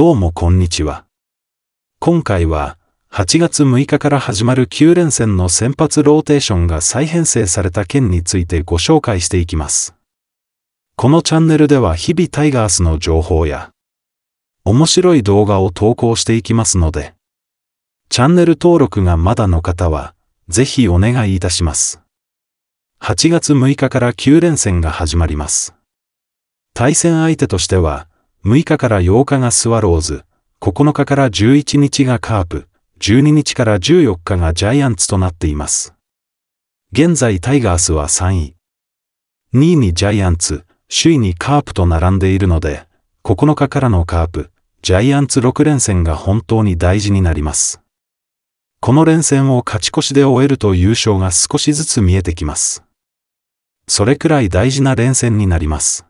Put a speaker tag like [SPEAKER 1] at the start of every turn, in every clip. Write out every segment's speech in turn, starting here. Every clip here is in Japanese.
[SPEAKER 1] どうもこんにちは。今回は、8月6日から始まる9連戦の先発ローテーションが再編成された件についてご紹介していきます。このチャンネルでは日々タイガースの情報や、面白い動画を投稿していきますので、チャンネル登録がまだの方は、ぜひお願いいたします。8月6日から9連戦が始まります。対戦相手としては、6日から8日がスワローズ、9日から11日がカープ、12日から14日がジャイアンツとなっています。現在タイガースは3位。2位にジャイアンツ、首位にカープと並んでいるので、9日からのカープ、ジャイアンツ6連戦が本当に大事になります。この連戦を勝ち越しで終えると優勝が少しずつ見えてきます。それくらい大事な連戦になります。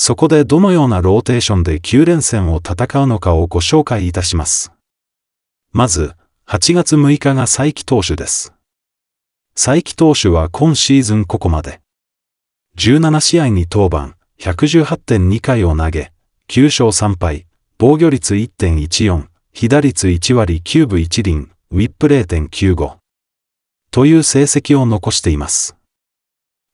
[SPEAKER 1] そこでどのようなローテーションで9連戦を戦うのかをご紹介いたします。まず、8月6日が佐伯投手です。佐伯投手は今シーズンここまで。17試合に登板、118.2回を投げ、9勝3敗、防御率1.14、被打率1割9分1厘、ウィップ0.95。という成績を残しています。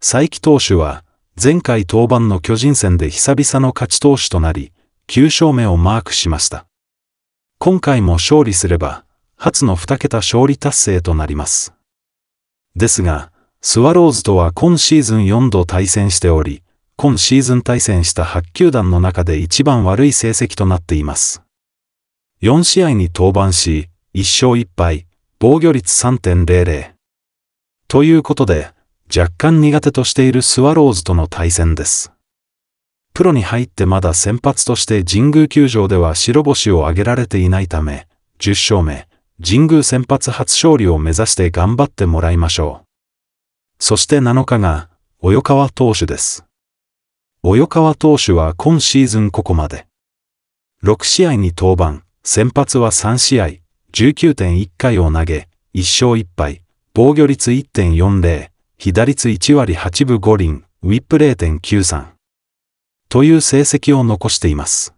[SPEAKER 1] 佐伯投手は、前回登板の巨人戦で久々の勝ち投手となり、9勝目をマークしました。今回も勝利すれば、初の2桁勝利達成となります。ですが、スワローズとは今シーズン4度対戦しており、今シーズン対戦した8球団の中で一番悪い成績となっています。4試合に登板し、1勝1敗、防御率3.00。ということで、若干苦手としているスワローズとの対戦です。プロに入ってまだ先発として神宮球場では白星を挙げられていないため、10勝目、神宮先発初勝利を目指して頑張ってもらいましょう。そして7日が、及川投手です。及川投手は今シーズンここまで。6試合に登板、先発は3試合、19.1回を投げ、1勝1敗、防御率1.40、被打率1割8分5厘、ウィップ0.93。という成績を残しています。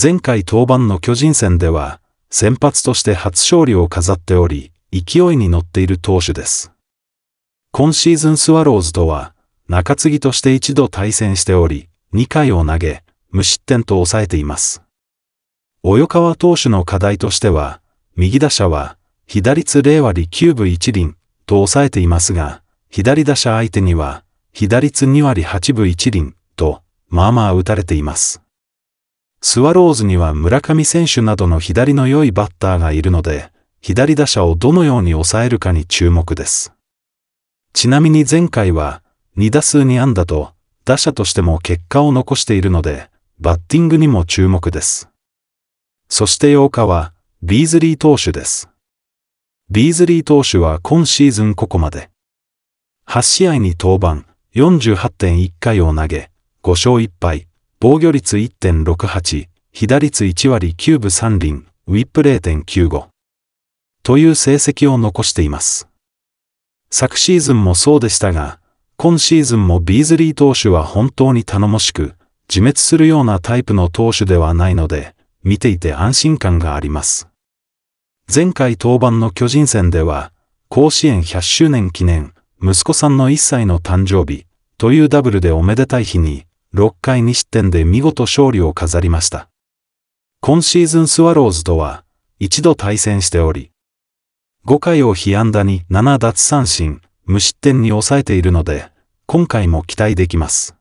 [SPEAKER 1] 前回登板の巨人戦では、先発として初勝利を飾っており、勢いに乗っている投手です。今シーズンスワローズとは、中継ぎとして一度対戦しており、2回を投げ、無失点と抑えています。及川投手の課題としては、右打者は、被打率0割9分1厘と抑えていますが、左打者相手には、左打率2割8分1厘と、まあまあ打たれています。スワローズには村上選手などの左の良いバッターがいるので、左打者をどのように抑えるかに注目です。ちなみに前回は、2打数2安打と、打者としても結果を残しているので、バッティングにも注目です。そして8日は、ビーズリー投手です。ビーズリー投手は今シーズンここまで。8試合に登板、48.1回を投げ、5勝1敗、防御率1.68、被打率1割9分3厘、ウィップ0.95。という成績を残しています。昨シーズンもそうでしたが、今シーズンもビーズリー投手は本当に頼もしく、自滅するようなタイプの投手ではないので、見ていて安心感があります。前回登板の巨人戦では、甲子園100周年記念息子さんの1歳の誕生日、というダブルでおめでたい日に、6回2失点で見事勝利を飾りました。今シーズンスワローズとは、一度対戦しており、5回を被安打に7奪三振、無失点に抑えているので、今回も期待できます。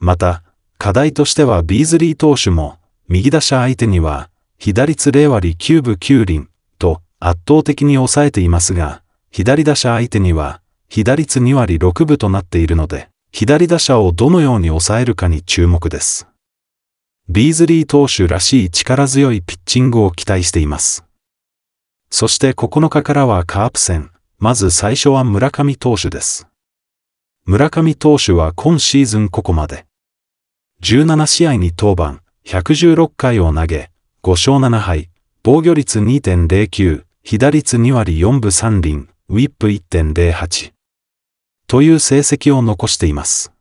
[SPEAKER 1] また、課題としてはビーズリー投手も、右打者相手には、左打率0割9分9厘と圧倒的に抑えていますが、左打者相手には、被打率2割6分となっているので、左打者をどのように抑えるかに注目です。ビーズリー投手らしい力強いピッチングを期待しています。そして9日からはカープ戦、まず最初は村上投手です。村上投手は今シーズンここまで。17試合に登板、116回を投げ、5勝7敗、防御率2.09、左打率2割4分3厘、ウィップ1.08。という成績を残しています。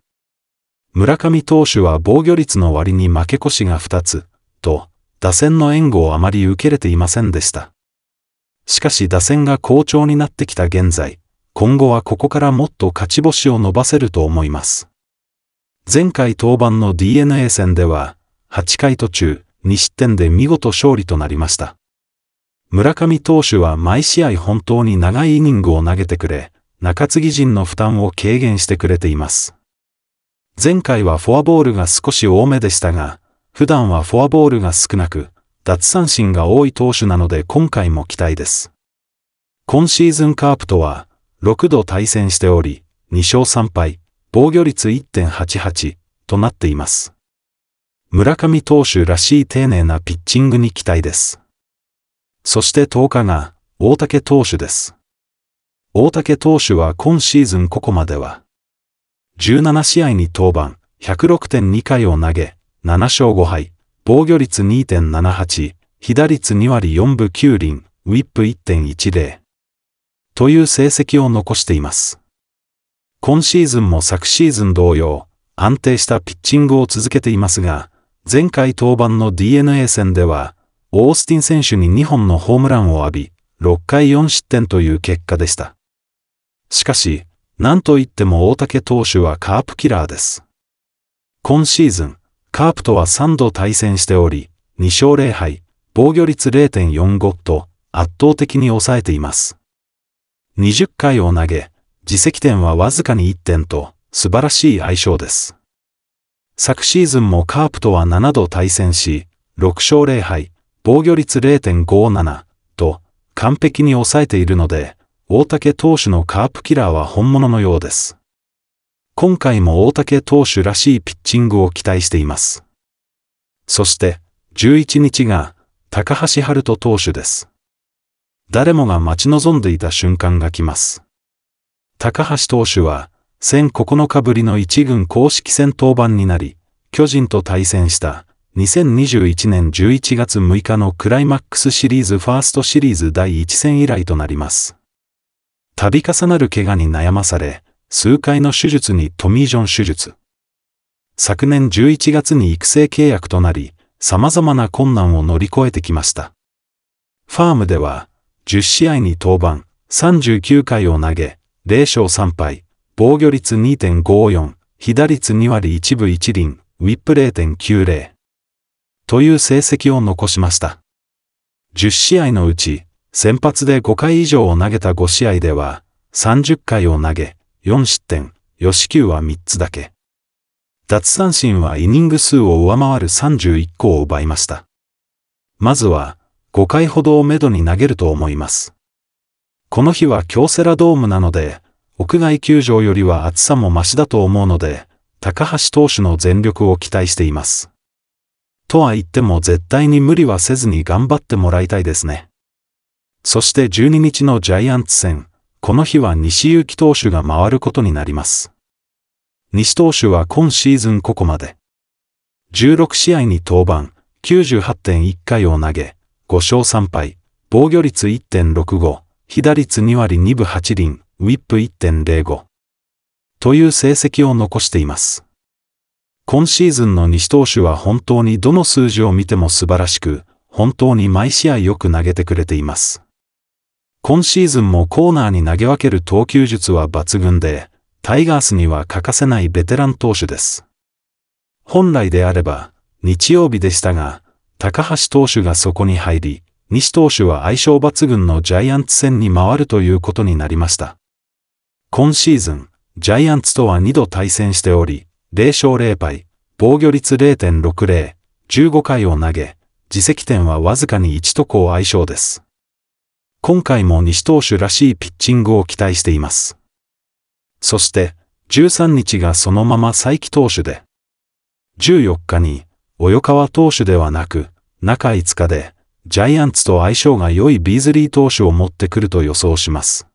[SPEAKER 1] 村上投手は防御率の割に負け越しが2つ、と、打線の援護をあまり受けれていませんでした。しかし打線が好調になってきた現在、今後はここからもっと勝ち星を伸ばせると思います。前回登板の DNA 戦では、8回途中、2失点で見事勝利となりました。村上投手は毎試合本当に長いイニングを投げてくれ、中継ぎ陣の負担を軽減してくれています。前回はフォアボールが少し多めでしたが、普段はフォアボールが少なく、脱三振が多い投手なので今回も期待です。今シーズンカープとは、6度対戦しており、2勝3敗、防御率1.88となっています。村上投手らしい丁寧なピッチングに期待です。そして10日が大竹投手です。大竹投手は今シーズンここまでは、17試合に登板、106.2回を投げ、7勝5敗、防御率2.78、被打率2割4分9厘、ウィップ1.10。という成績を残しています。今シーズンも昨シーズン同様、安定したピッチングを続けていますが、前回登板の DNA 戦では、オースティン選手に2本のホームランを浴び、6回4失点という結果でした。しかし、なんといっても大竹投手はカープキラーです。今シーズン、カープとは3度対戦しており、2勝0敗、防御率0.45と圧倒的に抑えています。20回を投げ、自責点はわずかに1点と素晴らしい相性です。昨シーズンもカープとは7度対戦し、6勝0敗、防御率0.57と完璧に抑えているので、大竹投手のカープキラーは本物のようです。今回も大竹投手らしいピッチングを期待しています。そして、11日が、高橋春人投手です。誰もが待ち望んでいた瞬間が来ます。高橋投手は、1 0 9日ぶりの1軍公式戦登板になり、巨人と対戦した2021年11月6日のクライマックスシリーズファーストシリーズ第1戦以来となります。度重なる怪我に悩まされ、数回の手術にトミー・ジョン手術。昨年11月に育成契約となり、様々な困難を乗り越えてきました。ファームでは、10試合に登板、39回を投げ、0勝3敗、防御率2.54、被打率2割1分1厘、ウィップ0.90。という成績を残しました。10試合のうち先発で5回以上を投げた5試合では、30回を投げ、4失点、吉球は3つだけ。脱三振はイニング数を上回る31個を奪いました。まずは、5回ほどをめどに投げると思います。この日は京セラドームなので、屋外球場よりは暑さもマシだと思うので、高橋投手の全力を期待しています。とは言っても絶対に無理はせずに頑張ってもらいたいですね。そして12日のジャイアンツ戦、この日は西行き投手が回ることになります。西投手は今シーズンここまで。16試合に登板、98.1回を投げ、5勝3敗、防御率1.65、被打率2割2分8厘、ウィップ1.05。という成績を残しています。今シーズンの西投手は本当にどの数字を見ても素晴らしく、本当に毎試合よく投げてくれています。今シーズンもコーナーに投げ分ける投球術は抜群で、タイガースには欠かせないベテラン投手です。本来であれば、日曜日でしたが、高橋投手がそこに入り、西投手は相性抜群のジャイアンツ戦に回るということになりました。今シーズン、ジャイアンツとは2度対戦しており、0勝0敗、防御率0.60、15回を投げ、自責点はわずかに1とこう相性です。今回も西投手らしいピッチングを期待しています。そして、13日がそのまま再起投手で、14日に、及川投手ではなく、中5日で、ジャイアンツと相性が良いビーズリー投手を持ってくると予想します。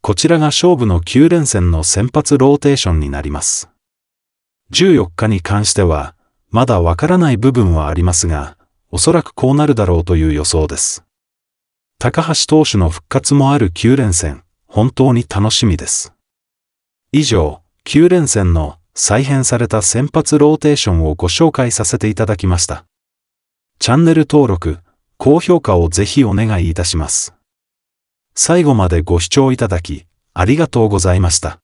[SPEAKER 1] こちらが勝負の9連戦の先発ローテーションになります。14日に関しては、まだわからない部分はありますが、おそらくこうなるだろうという予想です。高橋投手の復活もある9連戦、本当に楽しみです。以上、9連戦の再編された先発ローテーションをご紹介させていただきました。チャンネル登録、高評価をぜひお願いいたします。最後までご視聴いただき、ありがとうございました。